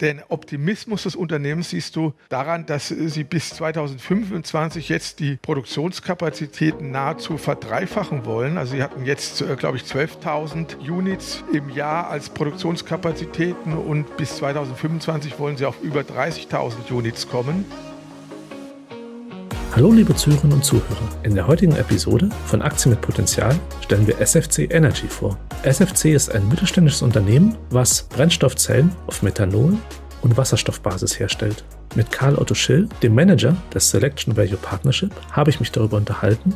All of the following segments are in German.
Den Optimismus des Unternehmens siehst du daran, dass sie bis 2025 jetzt die Produktionskapazitäten nahezu verdreifachen wollen. Also sie hatten jetzt, äh, glaube ich, 12.000 Units im Jahr als Produktionskapazitäten und bis 2025 wollen sie auf über 30.000 Units kommen. Hallo liebe Zuhörerinnen und Zuhörer. In der heutigen Episode von Aktien mit Potenzial stellen wir SFC Energy vor. SFC ist ein mittelständisches Unternehmen, was Brennstoffzellen auf Methanol und Wasserstoffbasis herstellt. Mit Karl Otto Schill, dem Manager des Selection Value Partnership, habe ich mich darüber unterhalten,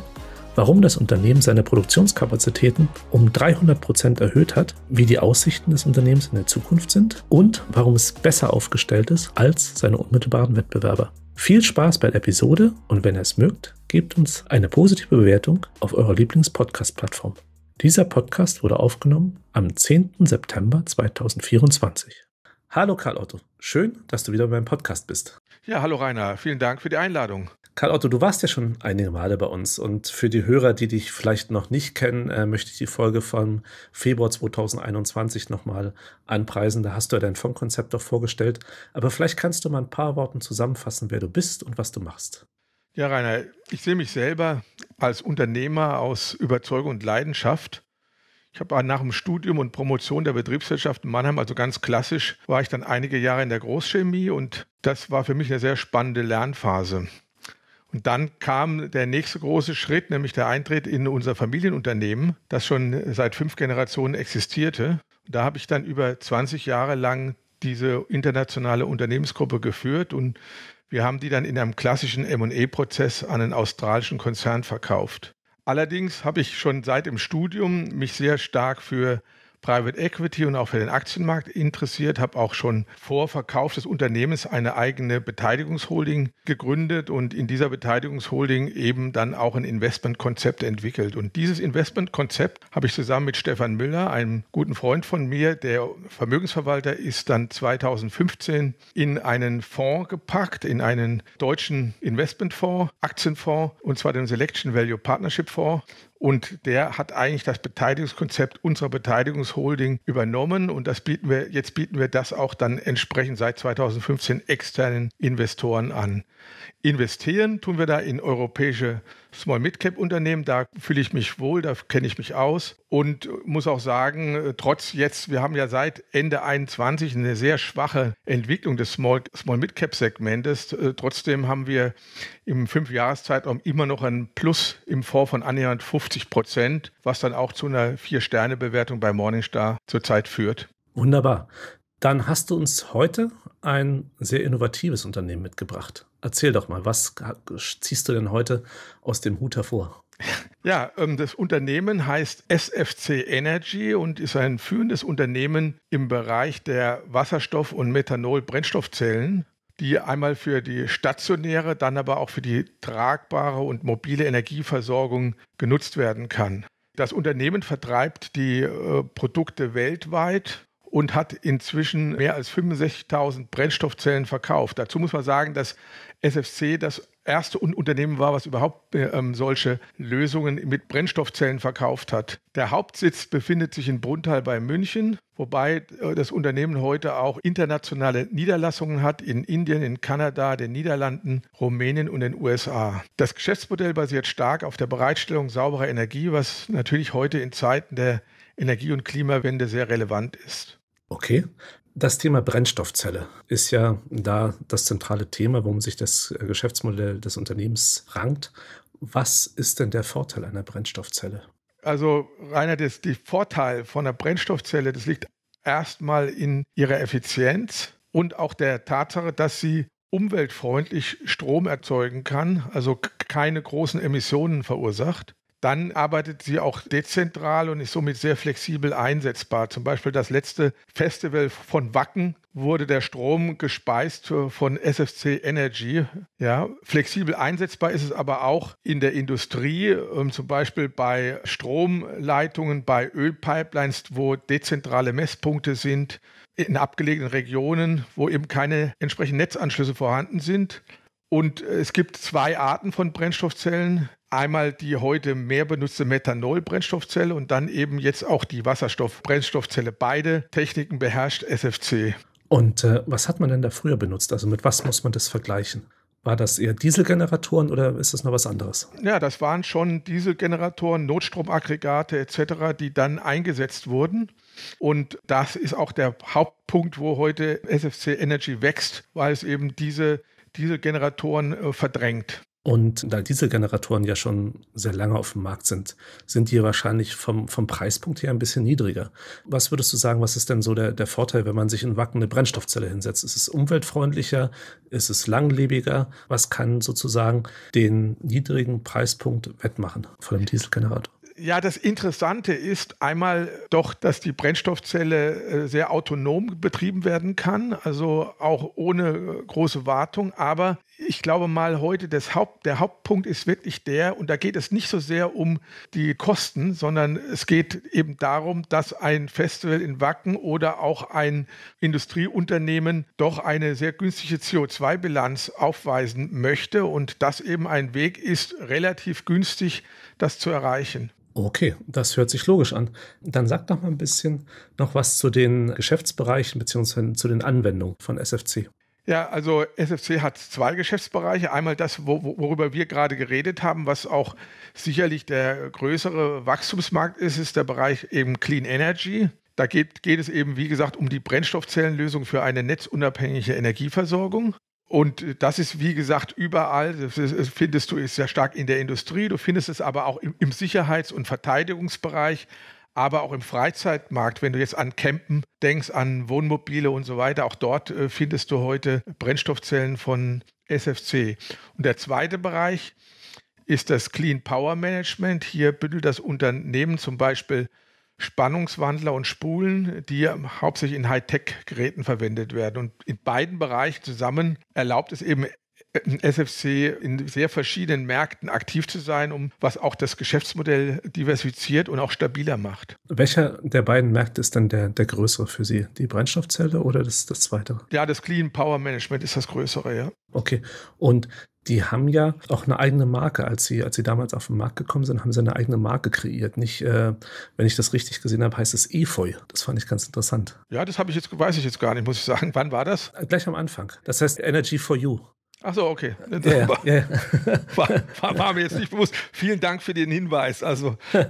warum das Unternehmen seine Produktionskapazitäten um 300% erhöht hat, wie die Aussichten des Unternehmens in der Zukunft sind und warum es besser aufgestellt ist als seine unmittelbaren Wettbewerber. Viel Spaß bei der Episode und wenn ihr es mögt, gebt uns eine positive Bewertung auf eurer Lieblings-Podcast-Plattform. Dieser Podcast wurde aufgenommen am 10. September 2024. Hallo Karl Otto, schön, dass du wieder beim Podcast bist. Ja, hallo Rainer, vielen Dank für die Einladung. Karl Otto, du warst ja schon einige Male bei uns und für die Hörer, die dich vielleicht noch nicht kennen, äh, möchte ich die Folge vom Februar 2021 nochmal anpreisen. Da hast du ja dein Fondkonzept doch vorgestellt. Aber vielleicht kannst du mal ein paar Worte zusammenfassen, wer du bist und was du machst. Ja, Rainer, ich sehe mich selber als Unternehmer aus Überzeugung und Leidenschaft ich habe nach dem Studium und Promotion der Betriebswirtschaft in Mannheim, also ganz klassisch, war ich dann einige Jahre in der Großchemie und das war für mich eine sehr spannende Lernphase. Und dann kam der nächste große Schritt, nämlich der Eintritt in unser Familienunternehmen, das schon seit fünf Generationen existierte. Da habe ich dann über 20 Jahre lang diese internationale Unternehmensgruppe geführt und wir haben die dann in einem klassischen M&E-Prozess an einen australischen Konzern verkauft. Allerdings habe ich schon seit dem Studium mich sehr stark für Private Equity und auch für den Aktienmarkt interessiert, habe auch schon vor Verkauf des Unternehmens eine eigene Beteiligungsholding gegründet und in dieser Beteiligungsholding eben dann auch ein Investmentkonzept entwickelt. Und dieses Investmentkonzept habe ich zusammen mit Stefan Müller, einem guten Freund von mir, der Vermögensverwalter ist, dann 2015 in einen Fonds gepackt, in einen deutschen Investmentfonds, Aktienfonds, und zwar den Selection Value Partnership Fonds und der hat eigentlich das Beteiligungskonzept unserer Beteiligungsholding übernommen. Und das bieten wir, jetzt bieten wir das auch dann entsprechend seit 2015 externen Investoren an. Investieren tun wir da in europäische Small Midcap Unternehmen. Da fühle ich mich wohl, da kenne ich mich aus und muss auch sagen, äh, trotz jetzt, wir haben ja seit Ende 21 eine sehr schwache Entwicklung des Small, Small Midcap Segmentes. Äh, trotzdem haben wir im Fünfjahreszeitraum immer noch ein Plus im Fonds von annähernd 50 Prozent, was dann auch zu einer Vier-Sterne-Bewertung bei Morningstar zurzeit führt. Wunderbar. Dann hast du uns heute ein sehr innovatives Unternehmen mitgebracht. Erzähl doch mal, was ziehst du denn heute aus dem Hut hervor? Ja, ähm, das Unternehmen heißt SFC Energy und ist ein führendes Unternehmen im Bereich der Wasserstoff- und Methanol-Brennstoffzellen, die einmal für die stationäre, dann aber auch für die tragbare und mobile Energieversorgung genutzt werden kann. Das Unternehmen vertreibt die äh, Produkte weltweit und hat inzwischen mehr als 65.000 Brennstoffzellen verkauft. Dazu muss man sagen, dass SFC das erste Unternehmen war, was überhaupt äh, ähm, solche Lösungen mit Brennstoffzellen verkauft hat. Der Hauptsitz befindet sich in Bruntal bei München, wobei äh, das Unternehmen heute auch internationale Niederlassungen hat in Indien, in Kanada, den Niederlanden, Rumänien und den USA. Das Geschäftsmodell basiert stark auf der Bereitstellung sauberer Energie, was natürlich heute in Zeiten der Energie- und Klimawende sehr relevant ist. Okay. Das Thema Brennstoffzelle ist ja da das zentrale Thema, worum sich das äh, Geschäftsmodell des Unternehmens rankt. Was ist denn der Vorteil einer Brennstoffzelle? Also, Rainer, der Vorteil von einer Brennstoffzelle, das liegt erstmal in ihrer Effizienz und auch der Tatsache, dass sie umweltfreundlich Strom erzeugen kann, also keine großen Emissionen verursacht. Dann arbeitet sie auch dezentral und ist somit sehr flexibel einsetzbar. Zum Beispiel das letzte Festival von Wacken wurde der Strom gespeist von SFC Energy. Ja, flexibel einsetzbar ist es aber auch in der Industrie, ähm, zum Beispiel bei Stromleitungen, bei Ölpipelines, wo dezentrale Messpunkte sind, in abgelegenen Regionen, wo eben keine entsprechenden Netzanschlüsse vorhanden sind. Und äh, es gibt zwei Arten von Brennstoffzellen. Einmal die heute mehr benutzte Methanol-Brennstoffzelle und dann eben jetzt auch die Wasserstoff-Brennstoffzelle. Beide Techniken beherrscht SFC. Und äh, was hat man denn da früher benutzt? Also mit was muss man das vergleichen? War das eher Dieselgeneratoren oder ist das noch was anderes? Ja, das waren schon Dieselgeneratoren, Notstromaggregate etc., die dann eingesetzt wurden. Und das ist auch der Hauptpunkt, wo heute SFC Energy wächst, weil es eben diese Dieselgeneratoren äh, verdrängt. Und da Dieselgeneratoren ja schon sehr lange auf dem Markt sind, sind die wahrscheinlich vom, vom Preispunkt her ein bisschen niedriger. Was würdest du sagen, was ist denn so der, der Vorteil, wenn man sich in Wacken eine Brennstoffzelle hinsetzt? Ist es umweltfreundlicher? Ist es langlebiger? Was kann sozusagen den niedrigen Preispunkt wettmachen von dem Dieselgenerator? Ja, das Interessante ist einmal doch, dass die Brennstoffzelle äh, sehr autonom betrieben werden kann, also auch ohne äh, große Wartung. Aber ich glaube mal heute, Haupt, der Hauptpunkt ist wirklich der, und da geht es nicht so sehr um die Kosten, sondern es geht eben darum, dass ein Festival in Wacken oder auch ein Industrieunternehmen doch eine sehr günstige CO2-Bilanz aufweisen möchte und das eben ein Weg ist, relativ günstig das zu erreichen. Okay, das hört sich logisch an. Dann sag doch mal ein bisschen noch was zu den Geschäftsbereichen bzw. zu den Anwendungen von SFC. Ja, also SFC hat zwei Geschäftsbereiche. Einmal das, worüber wir gerade geredet haben, was auch sicherlich der größere Wachstumsmarkt ist, ist der Bereich eben Clean Energy. Da geht, geht es eben, wie gesagt, um die Brennstoffzellenlösung für eine netzunabhängige Energieversorgung. Und äh, das ist, wie gesagt, überall, das äh, findest du ist sehr stark in der Industrie, du findest es aber auch im, im Sicherheits- und Verteidigungsbereich, aber auch im Freizeitmarkt, wenn du jetzt an Campen denkst, an Wohnmobile und so weiter, auch dort äh, findest du heute Brennstoffzellen von SFC. Und der zweite Bereich ist das Clean Power Management. Hier bündelt das Unternehmen zum Beispiel Spannungswandler und Spulen, die hauptsächlich in Hightech-Geräten verwendet werden. Und in beiden Bereichen zusammen erlaubt es eben SFC in sehr verschiedenen Märkten aktiv zu sein, um was auch das Geschäftsmodell diversifiziert und auch stabiler macht. Welcher der beiden Märkte ist dann der, der größere für Sie? Die Brennstoffzelle oder das, das zweite? Ja, das Clean Power Management ist das größere, ja. Okay. Und die haben ja auch eine eigene Marke. Als sie, als sie damals auf den Markt gekommen sind, haben sie eine eigene Marke kreiert. Nicht, äh, wenn ich das richtig gesehen habe, heißt es Efeu. Das fand ich ganz interessant. Ja, das habe ich jetzt, weiß ich jetzt gar nicht, muss ich sagen. Wann war das? Äh, gleich am Anfang. Das heißt Energy for You. Ach so, okay. Ja, war, ja. War, war, war, mir jetzt nicht bewusst. Vielen Dank für den Hinweis. Also.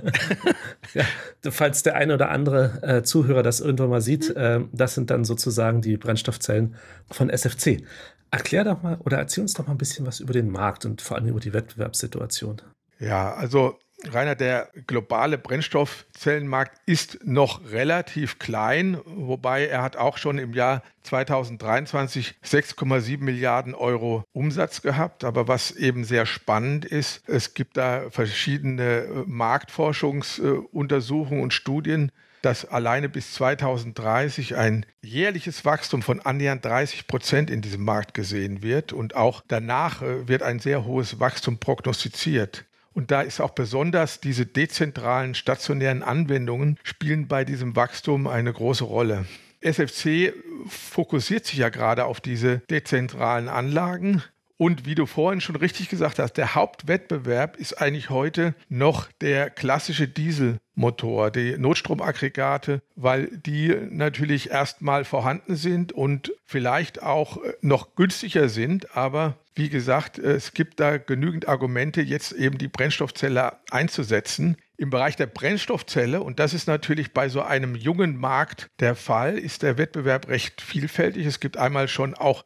Ja, falls der eine oder andere äh, Zuhörer das irgendwann mal sieht, äh, das sind dann sozusagen die Brennstoffzellen von SFC. Erklär doch mal oder erzähl uns doch mal ein bisschen was über den Markt und vor allem über die Wettbewerbssituation. Ja, also Rainer, der globale Brennstoffzellenmarkt ist noch relativ klein, wobei er hat auch schon im Jahr 2023 6,7 Milliarden Euro Umsatz gehabt. Aber was eben sehr spannend ist, es gibt da verschiedene Marktforschungsuntersuchungen und Studien, dass alleine bis 2030 ein jährliches Wachstum von annähernd 30 Prozent in diesem Markt gesehen wird. Und auch danach äh, wird ein sehr hohes Wachstum prognostiziert. Und da ist auch besonders diese dezentralen stationären Anwendungen spielen bei diesem Wachstum eine große Rolle. SFC fokussiert sich ja gerade auf diese dezentralen Anlagen und wie du vorhin schon richtig gesagt hast, der Hauptwettbewerb ist eigentlich heute noch der klassische Dieselmotor, die Notstromaggregate, weil die natürlich erstmal vorhanden sind und vielleicht auch äh, noch günstiger sind. Aber wie gesagt, äh, es gibt da genügend Argumente, jetzt eben die Brennstoffzelle einzusetzen im Bereich der Brennstoffzelle, und das ist natürlich bei so einem jungen Markt der Fall, ist der Wettbewerb recht vielfältig. Es gibt einmal schon auch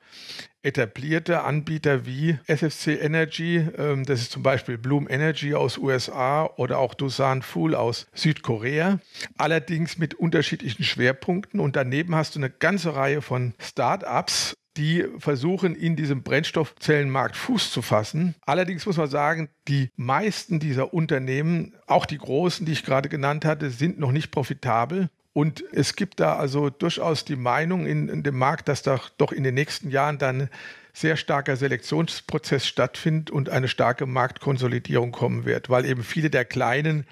etablierte Anbieter wie SFC Energy, ähm, das ist zum Beispiel Bloom Energy aus USA oder auch Dusan Fool aus Südkorea, allerdings mit unterschiedlichen Schwerpunkten. Und daneben hast du eine ganze Reihe von Startups die versuchen, in diesem Brennstoffzellenmarkt Fuß zu fassen. Allerdings muss man sagen, die meisten dieser Unternehmen, auch die großen, die ich gerade genannt hatte, sind noch nicht profitabel. Und es gibt da also durchaus die Meinung in, in dem Markt, dass da doch in den nächsten Jahren dann sehr starker Selektionsprozess stattfindet und eine starke Marktkonsolidierung kommen wird, weil eben viele der kleinen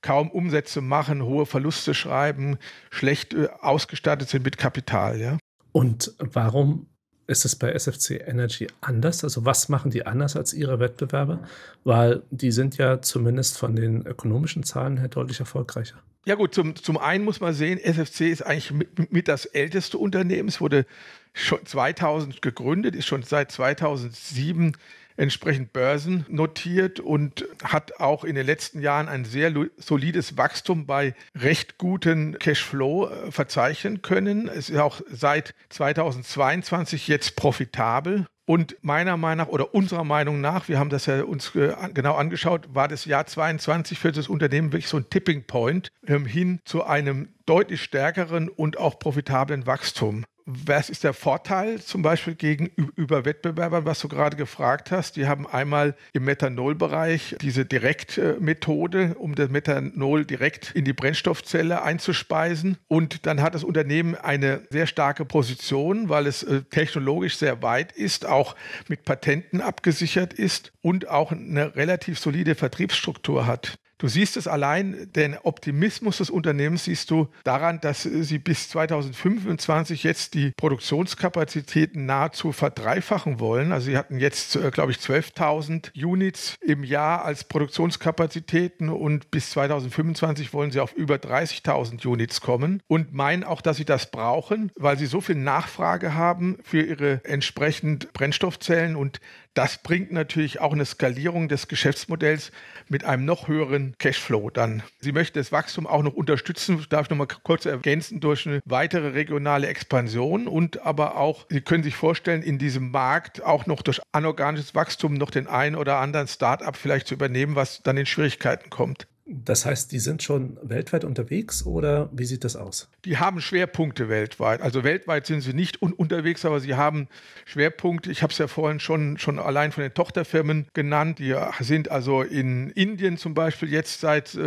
kaum Umsätze machen, hohe Verluste schreiben, schlecht äh, ausgestattet sind mit Kapital. Ja? Und warum ist es bei SFC Energy anders? Also was machen die anders als ihre Wettbewerber? Weil die sind ja zumindest von den ökonomischen Zahlen her deutlich erfolgreicher. Ja gut, zum, zum einen muss man sehen, SFC ist eigentlich mit, mit das älteste Unternehmen. Es wurde schon 2000 gegründet, ist schon seit 2007 entsprechend börsennotiert und hat auch in den letzten Jahren ein sehr solides Wachstum bei recht guten Cashflow äh, verzeichnen können. Es ist auch seit 2022 jetzt profitabel. Und meiner Meinung nach oder unserer Meinung nach, wir haben das ja uns äh, genau angeschaut, war das Jahr 22 für das Unternehmen wirklich so ein Tipping Point ähm, hin zu einem deutlich stärkeren und auch profitablen Wachstum was ist der Vorteil zum Beispiel gegenüber Wettbewerbern, was du gerade gefragt hast? Die haben einmal im Methanolbereich diese Direktmethode, um das Methanol direkt in die Brennstoffzelle einzuspeisen. Und dann hat das Unternehmen eine sehr starke Position, weil es äh, technologisch sehr weit ist, auch mit Patenten abgesichert ist und auch eine relativ solide Vertriebsstruktur hat. Du siehst es allein, den Optimismus des Unternehmens siehst du daran, dass sie bis 2025 jetzt die Produktionskapazitäten nahezu verdreifachen wollen. Also sie hatten jetzt, äh, glaube ich, 12.000 Units im Jahr als Produktionskapazitäten und bis 2025 wollen sie auf über 30.000 Units kommen und meinen auch, dass sie das brauchen, weil sie so viel Nachfrage haben für ihre entsprechend Brennstoffzellen und das bringt natürlich auch eine Skalierung des Geschäftsmodells mit einem noch höheren Cashflow dann. Sie möchte das Wachstum auch noch unterstützen, darf ich nochmal kurz ergänzen, durch eine weitere regionale Expansion und aber auch, Sie können sich vorstellen, in diesem Markt auch noch durch anorganisches Wachstum noch den einen oder anderen Start-up vielleicht zu übernehmen, was dann in Schwierigkeiten kommt. Das heißt, die sind schon weltweit unterwegs oder wie sieht das aus? Die haben Schwerpunkte weltweit. Also weltweit sind sie nicht un unterwegs, aber sie haben Schwerpunkte. Ich habe es ja vorhin schon, schon allein von den Tochterfirmen genannt. Die sind also in Indien zum Beispiel jetzt seit äh,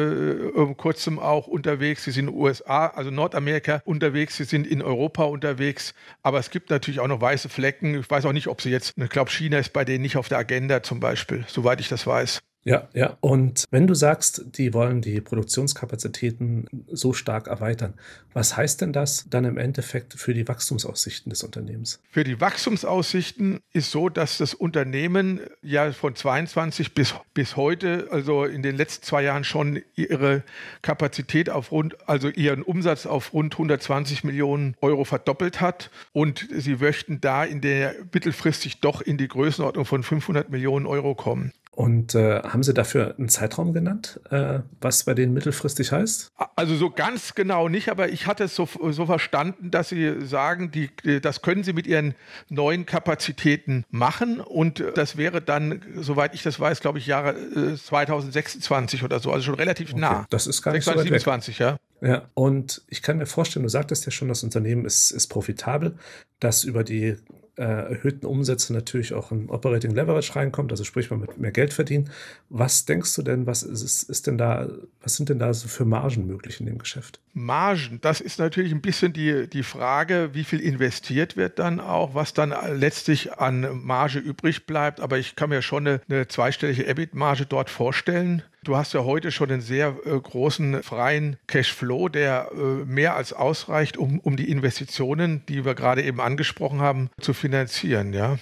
äh kurzem auch unterwegs. Sie sind in den USA, also Nordamerika unterwegs. Sie sind in Europa unterwegs. Aber es gibt natürlich auch noch weiße Flecken. Ich weiß auch nicht, ob sie jetzt, ich glaube, China ist bei denen nicht auf der Agenda zum Beispiel, soweit ich das weiß. Ja, ja. Und wenn du sagst, die wollen die Produktionskapazitäten so stark erweitern, was heißt denn das dann im Endeffekt für die Wachstumsaussichten des Unternehmens? Für die Wachstumsaussichten ist so, dass das Unternehmen ja von 22 bis, bis heute, also in den letzten zwei Jahren schon ihre Kapazität auf rund, also ihren Umsatz auf rund 120 Millionen Euro verdoppelt hat. Und sie möchten da in der mittelfristig doch in die Größenordnung von 500 Millionen Euro kommen. Und äh, haben Sie dafür einen Zeitraum genannt, äh, was bei denen mittelfristig heißt? Also so ganz genau nicht, aber ich hatte es so, so verstanden, dass Sie sagen, die, das können Sie mit Ihren neuen Kapazitäten machen und äh, das wäre dann, soweit ich das weiß, glaube ich, Jahre 2026 äh, oder so, also schon relativ okay. nah. Das ist gar nicht 2027, so ja. Ja, und ich kann mir vorstellen, du sagtest ja schon, das Unternehmen ist, ist profitabel, dass über die äh, erhöhten Umsätze natürlich auch ein Operating Leverage reinkommt, also sprich man mit mehr Geld verdienen. Was denkst du denn, was ist, ist denn da, was sind denn da so für Margen möglich in dem Geschäft? Margen, das ist natürlich ein bisschen die, die Frage, wie viel investiert wird dann auch, was dann letztlich an Marge übrig bleibt. Aber ich kann mir schon eine, eine zweistellige EBIT-Marge dort vorstellen. Du hast ja heute schon einen sehr äh, großen freien Cashflow, der äh, mehr als ausreicht, um, um die Investitionen, die wir gerade eben angesprochen haben, zu finanzieren, ja.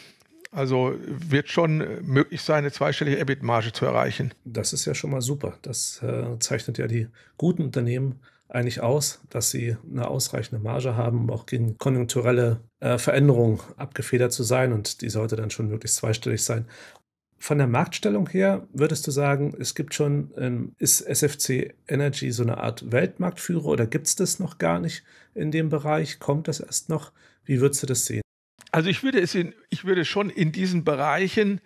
Also wird schon möglich sein, eine zweistellige EBIT-Marge zu erreichen. Das ist ja schon mal super. Das äh, zeichnet ja die guten Unternehmen eigentlich aus, dass sie eine ausreichende Marge haben, um auch gegen konjunkturelle äh, Veränderungen abgefedert zu sein. Und die sollte dann schon möglichst zweistellig sein. Von der Marktstellung her würdest du sagen, es gibt schon, ähm, ist SFC Energy so eine Art Weltmarktführer oder gibt es das noch gar nicht in dem Bereich? Kommt das erst noch? Wie würdest du das sehen? Also ich würde es in, ich würde schon in diesen Bereichen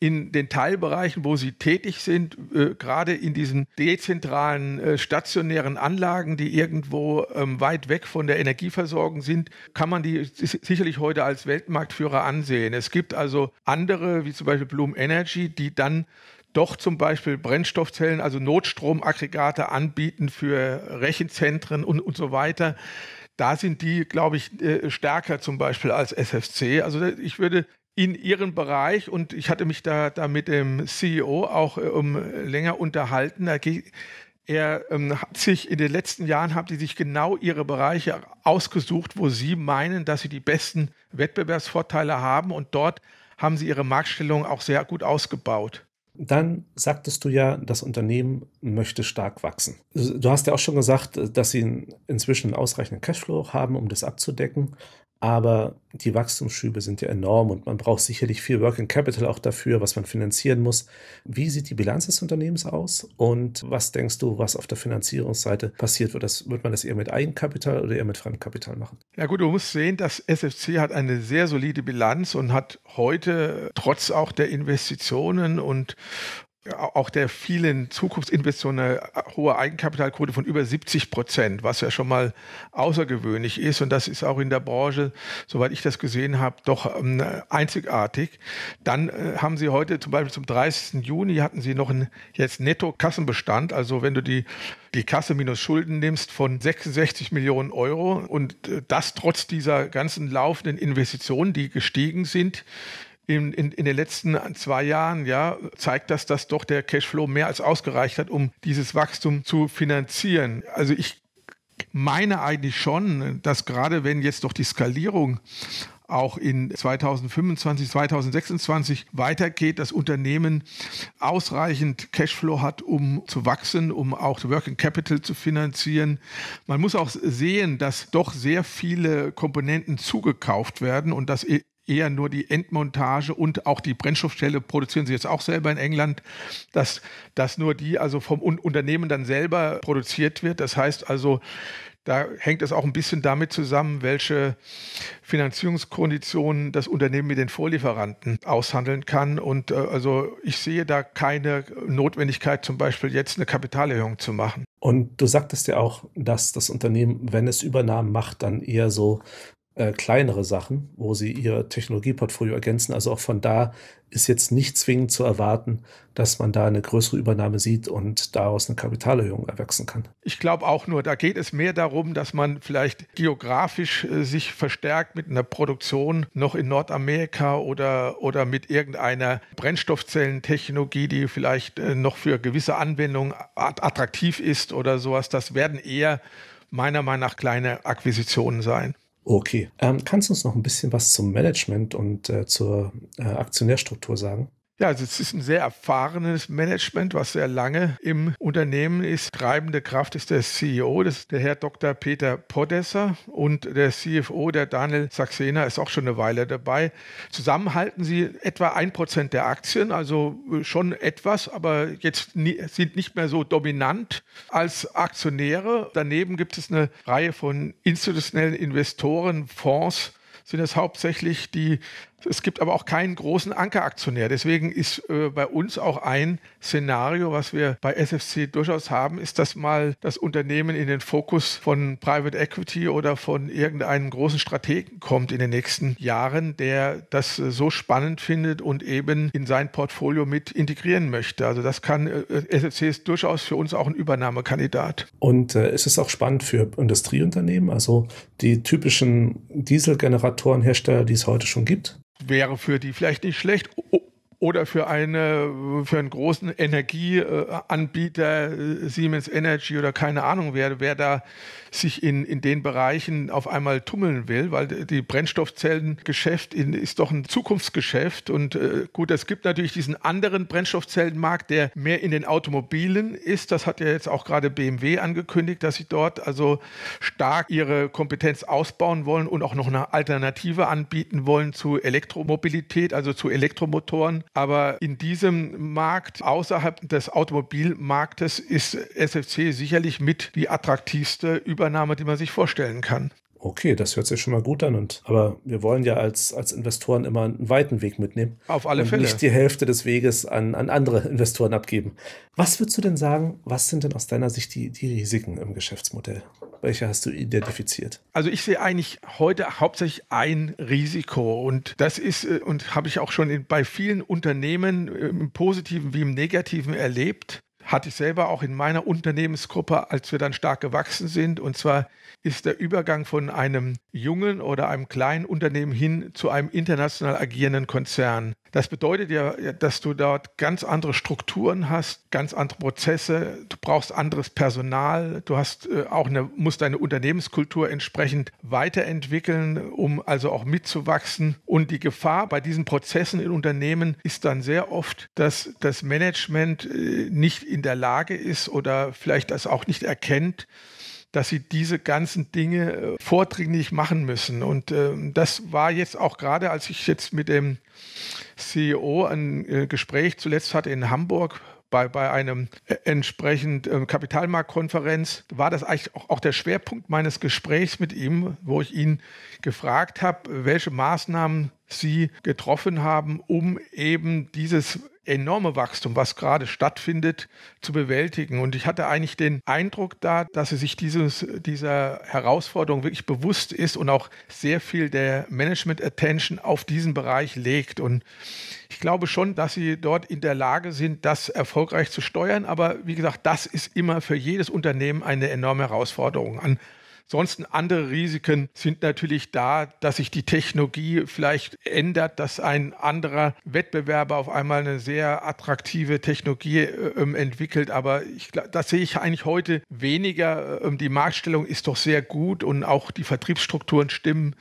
in den Teilbereichen, wo sie tätig sind, äh, gerade in diesen dezentralen äh, stationären Anlagen, die irgendwo ähm, weit weg von der Energieversorgung sind, kann man die sicherlich heute als Weltmarktführer ansehen. Es gibt also andere, wie zum Beispiel Bloom Energy, die dann doch zum Beispiel Brennstoffzellen, also Notstromaggregate anbieten für Rechenzentren und, und so weiter da sind die, glaube ich, äh, stärker zum Beispiel als SFC. Also ich würde in ihren Bereich und ich hatte mich da, da mit dem CEO auch ähm, länger unterhalten. Er ähm, hat sich in den letzten Jahren haben die sich genau ihre Bereiche ausgesucht, wo sie meinen, dass sie die besten Wettbewerbsvorteile haben und dort haben sie ihre Marktstellung auch sehr gut ausgebaut. Dann sagtest du ja, das Unternehmen möchte stark wachsen. Du hast ja auch schon gesagt, dass sie inzwischen einen ausreichenden Cashflow haben, um das abzudecken. Aber die Wachstumsschübe sind ja enorm und man braucht sicherlich viel Working Capital auch dafür, was man finanzieren muss. Wie sieht die Bilanz des Unternehmens aus und was denkst du, was auf der Finanzierungsseite passiert wird? Das, wird man das eher mit Eigenkapital oder eher mit Fremdkapital machen? Ja gut, du musst sehen, dass SFC hat eine sehr solide Bilanz und hat heute trotz auch der Investitionen und auch der vielen Zukunftsinvestitionen eine äh, hohe Eigenkapitalquote von über 70 Prozent, was ja schon mal außergewöhnlich ist. Und das ist auch in der Branche, soweit ich das gesehen habe, doch ähm, einzigartig. Dann äh, haben Sie heute zum Beispiel zum 30. Juni hatten Sie noch einen jetzt Netto-Kassenbestand. Also wenn du die, die Kasse minus Schulden nimmst von 66 Millionen Euro und äh, das trotz dieser ganzen laufenden Investitionen, die gestiegen sind, in, in, in den letzten zwei Jahren, ja, zeigt das, dass doch der Cashflow mehr als ausgereicht hat, um dieses Wachstum zu finanzieren. Also ich meine eigentlich schon, dass gerade wenn jetzt doch die Skalierung auch in 2025, 2026 weitergeht, das Unternehmen ausreichend Cashflow hat, um zu wachsen, um auch Working Capital zu finanzieren. Man muss auch sehen, dass doch sehr viele Komponenten zugekauft werden und dass eher nur die Endmontage und auch die Brennstoffstelle produzieren sie jetzt auch selber in England, dass, dass nur die also vom Unternehmen dann selber produziert wird. Das heißt also, da hängt es auch ein bisschen damit zusammen, welche Finanzierungskonditionen das Unternehmen mit den Vorlieferanten aushandeln kann. Und äh, also ich sehe da keine Notwendigkeit, zum Beispiel jetzt eine Kapitalerhöhung zu machen. Und du sagtest ja auch, dass das Unternehmen, wenn es Übernahmen macht, dann eher so äh, kleinere Sachen, wo sie ihr Technologieportfolio ergänzen. Also auch von da ist jetzt nicht zwingend zu erwarten, dass man da eine größere Übernahme sieht und daraus eine Kapitalerhöhung erwachsen kann. Ich glaube auch nur, da geht es mehr darum, dass man vielleicht geografisch äh, sich verstärkt mit einer Produktion noch in Nordamerika oder, oder mit irgendeiner Brennstoffzellentechnologie, die vielleicht äh, noch für gewisse Anwendungen attraktiv ist oder sowas. Das werden eher meiner Meinung nach kleine Akquisitionen sein. Okay. Ähm, kannst du uns noch ein bisschen was zum Management und äh, zur äh, Aktionärstruktur sagen? Ja, also es ist ein sehr erfahrenes Management, was sehr lange im Unternehmen ist. Treibende Kraft ist der CEO, das ist der Herr Dr. Peter Podesser und der CFO, der Daniel Saxena, ist auch schon eine Weile dabei. Zusammen halten sie etwa ein Prozent der Aktien, also schon etwas, aber jetzt sind nicht mehr so dominant als Aktionäre. Daneben gibt es eine Reihe von institutionellen Investoren, Fonds, sind es hauptsächlich, die es gibt aber auch keinen großen Ankeraktionär. Deswegen ist äh, bei uns auch ein Szenario, was wir bei SFC durchaus haben, ist, dass mal das Unternehmen in den Fokus von Private Equity oder von irgendeinem großen Strategen kommt in den nächsten Jahren, der das äh, so spannend findet und eben in sein Portfolio mit integrieren möchte. Also das kann äh, SFC ist durchaus für uns auch ein Übernahmekandidat. Und äh, ist es auch spannend für Industrieunternehmen, also die typischen Dieselgeneratorenhersteller, die es heute schon gibt? wäre für die vielleicht nicht schlecht, oder für, eine, für einen großen Energieanbieter, äh, Siemens Energy oder keine Ahnung, wer, wer da sich in, in den Bereichen auf einmal tummeln will, weil die Brennstoffzellengeschäft ist doch ein Zukunftsgeschäft. Und äh, gut, es gibt natürlich diesen anderen Brennstoffzellenmarkt, der mehr in den Automobilen ist. Das hat ja jetzt auch gerade BMW angekündigt, dass sie dort also stark ihre Kompetenz ausbauen wollen und auch noch eine Alternative anbieten wollen zu Elektromobilität, also zu Elektromotoren. Aber in diesem Markt, außerhalb des Automobilmarktes, ist SFC sicherlich mit die attraktivste Übernahme, die man sich vorstellen kann. Okay, das hört sich schon mal gut an. Und, aber wir wollen ja als, als Investoren immer einen weiten Weg mitnehmen. Auf alle und Fälle. Nicht die Hälfte des Weges an, an andere Investoren abgeben. Was würdest du denn sagen, was sind denn aus deiner Sicht die, die Risiken im Geschäftsmodell? Welche hast du identifiziert? Also ich sehe eigentlich heute hauptsächlich ein Risiko und das ist, äh, und habe ich auch schon in, bei vielen Unternehmen äh, im positiven wie im negativen erlebt, hatte ich selber auch in meiner Unternehmensgruppe, als wir dann stark gewachsen sind. Und zwar ist der Übergang von einem jungen oder einem kleinen Unternehmen hin zu einem international agierenden Konzern. Das bedeutet ja, dass du dort ganz andere Strukturen hast, ganz andere Prozesse, du brauchst anderes Personal, du hast äh, auch eine, musst deine Unternehmenskultur entsprechend weiterentwickeln, um also auch mitzuwachsen. Und die Gefahr bei diesen Prozessen in Unternehmen ist dann sehr oft, dass das Management äh, nicht in der Lage ist oder vielleicht das auch nicht erkennt, dass sie diese ganzen Dinge äh, vordringlich machen müssen. Und ähm, das war jetzt auch gerade, als ich jetzt mit dem CEO ein äh, Gespräch zuletzt hatte in Hamburg, bei, bei einem äh, entsprechend äh, Kapitalmarktkonferenz war das eigentlich auch, auch, der Schwerpunkt meines Gesprächs mit ihm, wo ich ihn gefragt habe, welche Maßnahmen sie getroffen haben, um eben dieses enorme Wachstum, was gerade stattfindet, zu bewältigen. Und ich hatte eigentlich den Eindruck da, dass sie sich dieses, dieser Herausforderung wirklich bewusst ist und auch sehr viel der Management-Attention auf diesen Bereich legt. Und ich glaube schon, dass sie dort in der Lage sind, das erfolgreich zu steuern. Aber wie gesagt, das ist immer für jedes Unternehmen eine enorme Herausforderung an Sonst andere Risiken sind natürlich da, dass sich die Technologie vielleicht ändert, dass ein anderer Wettbewerber auf einmal eine sehr attraktive Technologie äh, ähm, entwickelt. Aber ich, das sehe ich eigentlich heute weniger. Ähm, die Marktstellung ist doch sehr gut und auch die Vertriebsstrukturen stimmen.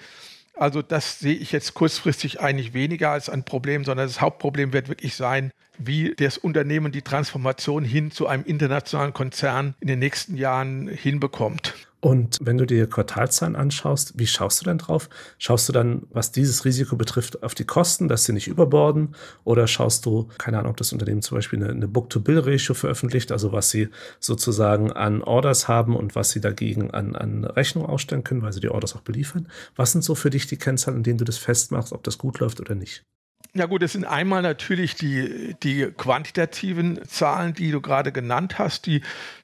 Also das sehe ich jetzt kurzfristig eigentlich weniger als ein Problem, sondern das Hauptproblem wird wirklich sein, wie das Unternehmen die Transformation hin zu einem internationalen Konzern in den nächsten Jahren hinbekommt. Und wenn du dir Quartalzahlen anschaust, wie schaust du denn drauf? Schaust du dann, was dieses Risiko betrifft, auf die Kosten, dass sie nicht überborden? Oder schaust du, keine Ahnung, ob das Unternehmen zum Beispiel eine, eine Book-to-Bill-Ratio veröffentlicht, also was sie sozusagen an Orders haben und was sie dagegen an, an Rechnung ausstellen können, weil sie die Orders auch beliefern? Was sind so für dich die Kennzahlen, an denen du das festmachst, ob das gut läuft oder nicht? Ja gut, das sind einmal natürlich die, die quantitativen Zahlen, die du gerade genannt hast, die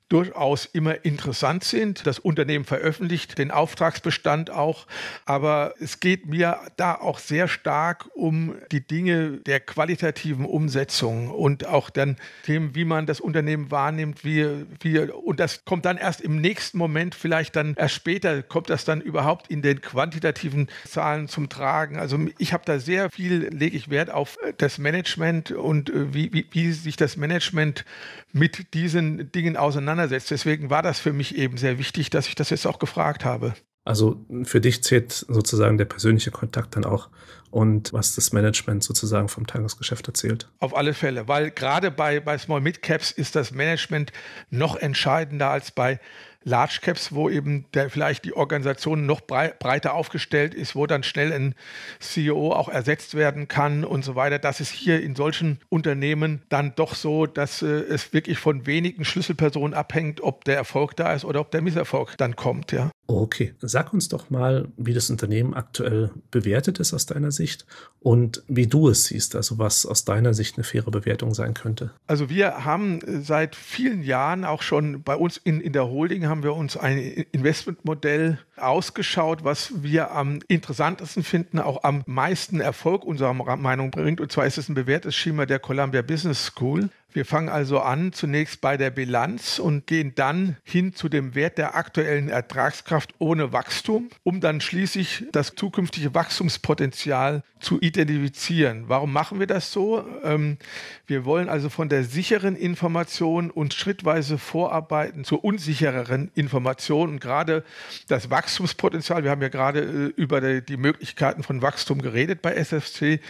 durchaus immer interessant sind. Das Unternehmen veröffentlicht den Auftragsbestand auch, aber es geht mir da auch sehr stark um die Dinge der qualitativen Umsetzung und auch dann Themen, wie man das Unternehmen wahrnimmt, wie, wie und das kommt dann erst im nächsten Moment, vielleicht dann erst später kommt das dann überhaupt in den quantitativen Zahlen zum Tragen. Also ich habe da sehr viel, lege ich Wert auf äh, das Management und äh, wie, wie, wie sich das Management mit diesen Dingen auseinandersetzt auseinandersetzt. Deswegen war das für mich eben sehr wichtig, dass ich das jetzt auch gefragt habe. Also für dich zählt sozusagen der persönliche Kontakt dann auch und was das Management sozusagen vom Tagesgeschäft erzählt. Auf alle Fälle, weil gerade bei, bei Small Mid Caps ist das Management noch entscheidender als bei Large Caps, wo eben der, vielleicht die Organisation noch breiter aufgestellt ist, wo dann schnell ein CEO auch ersetzt werden kann und so weiter. Das ist hier in solchen Unternehmen dann doch so, dass äh, es wirklich von wenigen Schlüsselpersonen abhängt, ob der Erfolg da ist oder ob der Misserfolg dann kommt. Ja. Okay, sag uns doch mal, wie das Unternehmen aktuell bewertet ist aus deiner Sicht und wie du es siehst, also was aus deiner Sicht eine faire Bewertung sein könnte. Also wir haben äh, seit vielen Jahren auch schon bei uns in, in der Holding haben wir uns ein Investmentmodell ausgeschaut, was wir am interessantesten finden, auch am meisten Erfolg unserer Meinung bringt. Und zwar ist es ein bewährtes Schema der Columbia Business School. Wir fangen also an zunächst bei der Bilanz und gehen dann hin zu dem Wert der aktuellen Ertragskraft ohne Wachstum, um dann schließlich das zukünftige Wachstumspotenzial zu identifizieren. Warum machen wir das so? Ähm, wir wollen also von der sicheren Information und schrittweise vorarbeiten zur unsichereren Information und gerade das Wachstumspotenzial, wir haben ja gerade äh, über die Möglichkeiten von Wachstum geredet bei SFC,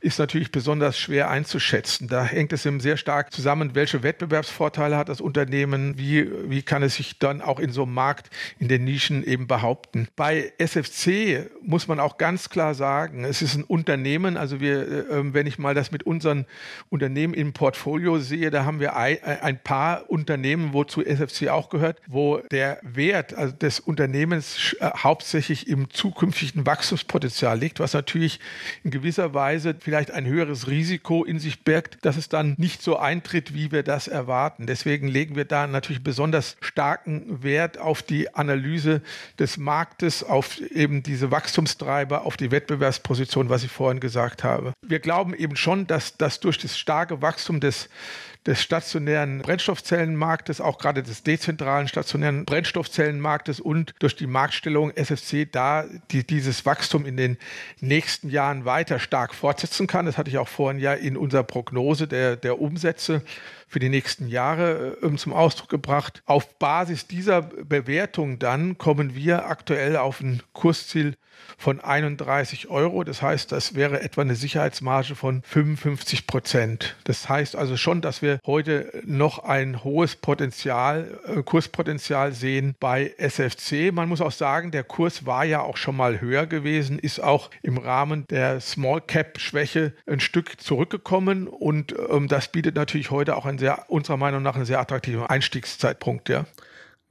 ist natürlich besonders schwer einzuschätzen. Da hängt es im sehr stark Markt zusammen, welche Wettbewerbsvorteile hat das Unternehmen, wie, wie kann es sich dann auch in so einem Markt, in den Nischen eben behaupten. Bei SFC muss man auch ganz klar sagen, es ist ein Unternehmen, also wir, äh, ähm, wenn ich mal das mit unseren Unternehmen im Portfolio sehe, da haben wir ein äh, paar Unternehmen, wozu SFC auch gehört, wo der Wert also des Unternehmens äh, hauptsächlich im zukünftigen Wachstumspotenzial liegt, was natürlich in gewisser Weise vielleicht ein höheres Risiko in sich birgt, dass es dann nicht so einfach eintritt, wie wir das erwarten. Deswegen legen wir da natürlich besonders starken Wert auf die Analyse des Marktes, auf eben diese Wachstumstreiber, auf die Wettbewerbsposition, was ich vorhin gesagt habe. Wir glauben eben schon, dass das durch das starke Wachstum des des stationären Brennstoffzellenmarktes, auch gerade des dezentralen stationären Brennstoffzellenmarktes und durch die Marktstellung SFC da die, dieses Wachstum in den nächsten Jahren weiter stark fortsetzen kann. Das hatte ich auch vorhin ja in unserer Prognose der, der Umsätze für die nächsten Jahre äh, zum Ausdruck gebracht. Auf Basis dieser Bewertung dann kommen wir aktuell auf ein Kursziel von 31 Euro. Das heißt, das wäre etwa eine Sicherheitsmarge von 55 Prozent. Das heißt also schon, dass wir heute noch ein hohes Potenzial, äh, Kurspotenzial sehen bei SFC. Man muss auch sagen, der Kurs war ja auch schon mal höher gewesen, ist auch im Rahmen der Small Cap Schwäche ein Stück zurückgekommen und ähm, das bietet natürlich heute auch ein sehr, unserer Meinung nach, ein sehr attraktiver Einstiegszeitpunkt, ja.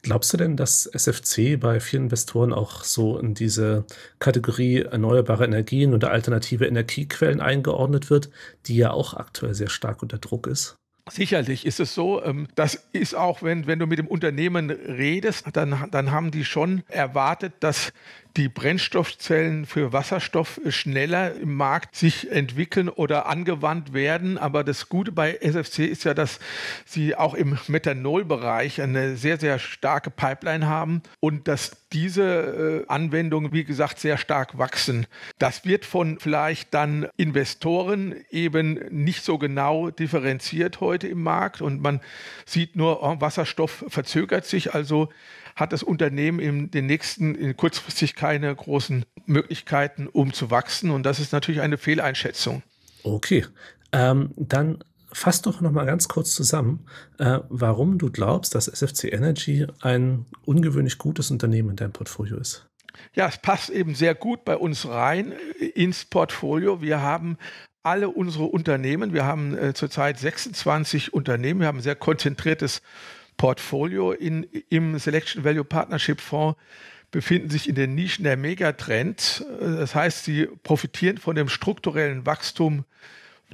Glaubst du denn, dass SFC bei vielen Investoren auch so in diese Kategorie erneuerbare Energien oder alternative Energiequellen eingeordnet wird, die ja auch aktuell sehr stark unter Druck ist? Sicherlich ist es so. Ähm, das ist auch, wenn, wenn du mit dem Unternehmen redest, dann, dann haben die schon erwartet, dass die Brennstoffzellen für Wasserstoff schneller im Markt sich entwickeln oder angewandt werden. Aber das Gute bei SFC ist ja, dass sie auch im Methanolbereich eine sehr, sehr starke Pipeline haben und dass diese äh, Anwendungen, wie gesagt, sehr stark wachsen. Das wird von vielleicht dann Investoren eben nicht so genau differenziert heute im Markt und man sieht nur, oh, Wasserstoff verzögert sich. Also hat das Unternehmen in den nächsten in kurzfristig keine großen Möglichkeiten, um zu wachsen. Und das ist natürlich eine Fehleinschätzung. Okay, ähm, dann fass doch noch mal ganz kurz zusammen, äh, warum du glaubst, dass SFC Energy ein ungewöhnlich gutes Unternehmen in deinem Portfolio ist. Ja, es passt eben sehr gut bei uns rein äh, ins Portfolio. Wir haben alle unsere Unternehmen, wir haben äh, zurzeit 26 Unternehmen, wir haben ein sehr konzentriertes äh, Portfolio in, im Selection Value Partnership Fonds befinden sich in den Nischen der Megatrends. Das heißt, sie profitieren von dem strukturellen Wachstum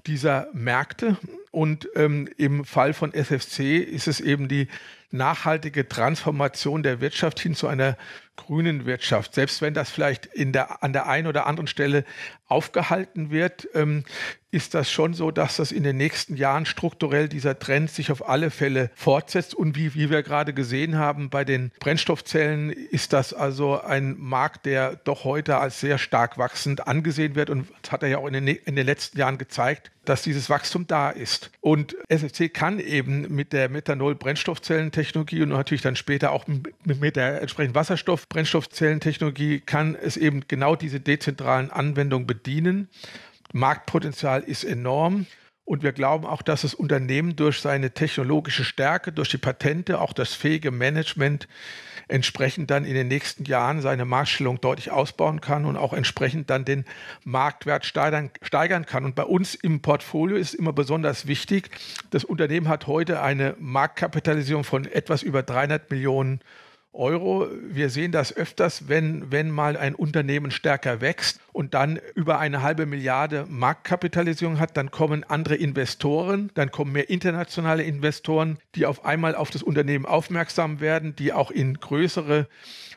dieser Märkte. Und ähm, im Fall von SFC ist es eben die nachhaltige Transformation der Wirtschaft hin zu einer grünen Wirtschaft. Selbst wenn das vielleicht in der, an der einen oder anderen Stelle aufgehalten wird, ähm, ist das schon so, dass das in den nächsten Jahren strukturell dieser Trend sich auf alle Fälle fortsetzt. Und wie, wie wir gerade gesehen haben, bei den Brennstoffzellen ist das also ein Markt, der doch heute als sehr stark wachsend angesehen wird. Und das hat er ja auch in den, in den letzten Jahren gezeigt, dass dieses Wachstum da ist. Und SFC kann eben mit der Methanol-Brennstoffzellentechnologie Zellentechnologie und natürlich dann später auch mit der entsprechenden Wasserstoff, Brennstoffzellentechnologie kann es eben genau diese dezentralen Anwendungen bedienen. Marktpotenzial ist enorm. Und wir glauben auch, dass das Unternehmen durch seine technologische Stärke, durch die Patente, auch das fähige Management entsprechend dann in den nächsten Jahren seine Marktstellung deutlich ausbauen kann und auch entsprechend dann den Marktwert steigern, steigern kann. Und bei uns im Portfolio ist immer besonders wichtig, das Unternehmen hat heute eine Marktkapitalisierung von etwas über 300 Millionen Euro. Euro. Wir sehen das öfters, wenn, wenn mal ein Unternehmen stärker wächst und dann über eine halbe Milliarde Marktkapitalisierung hat, dann kommen andere Investoren, dann kommen mehr internationale Investoren, die auf einmal auf das Unternehmen aufmerksam werden, die auch in größere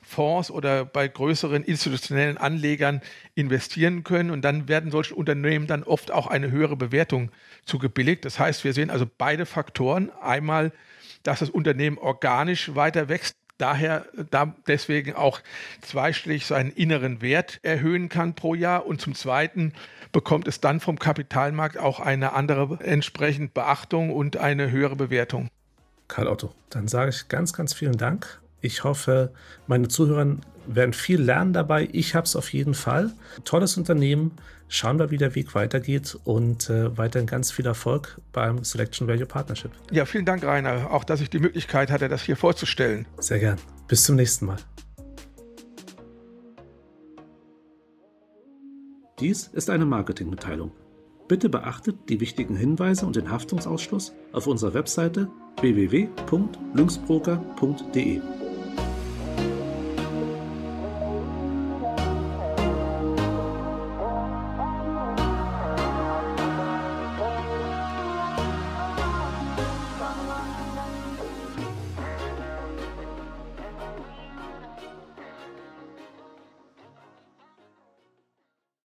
Fonds oder bei größeren institutionellen Anlegern investieren können. Und dann werden solche Unternehmen dann oft auch eine höhere Bewertung zugebilligt. Das heißt, wir sehen also beide Faktoren. Einmal, dass das Unternehmen organisch weiter wächst, daher äh, da deswegen auch zweistellig seinen inneren Wert erhöhen kann pro Jahr und zum Zweiten bekommt es dann vom Kapitalmarkt auch eine andere entsprechend Beachtung und eine höhere Bewertung. Karl Otto, dann sage ich ganz, ganz vielen Dank ich hoffe, meine Zuhörer werden viel lernen dabei. Ich habe es auf jeden Fall. Tolles Unternehmen. Schauen wir, wie der Weg weitergeht und äh, weiterhin ganz viel Erfolg beim Selection Value Partnership. Ja, vielen Dank, Rainer, auch dass ich die Möglichkeit hatte, das hier vorzustellen. Sehr gern. Bis zum nächsten Mal. Dies ist eine Marketingmitteilung. Bitte beachtet die wichtigen Hinweise und den Haftungsausschluss auf unserer Webseite www.lynxbroker.de.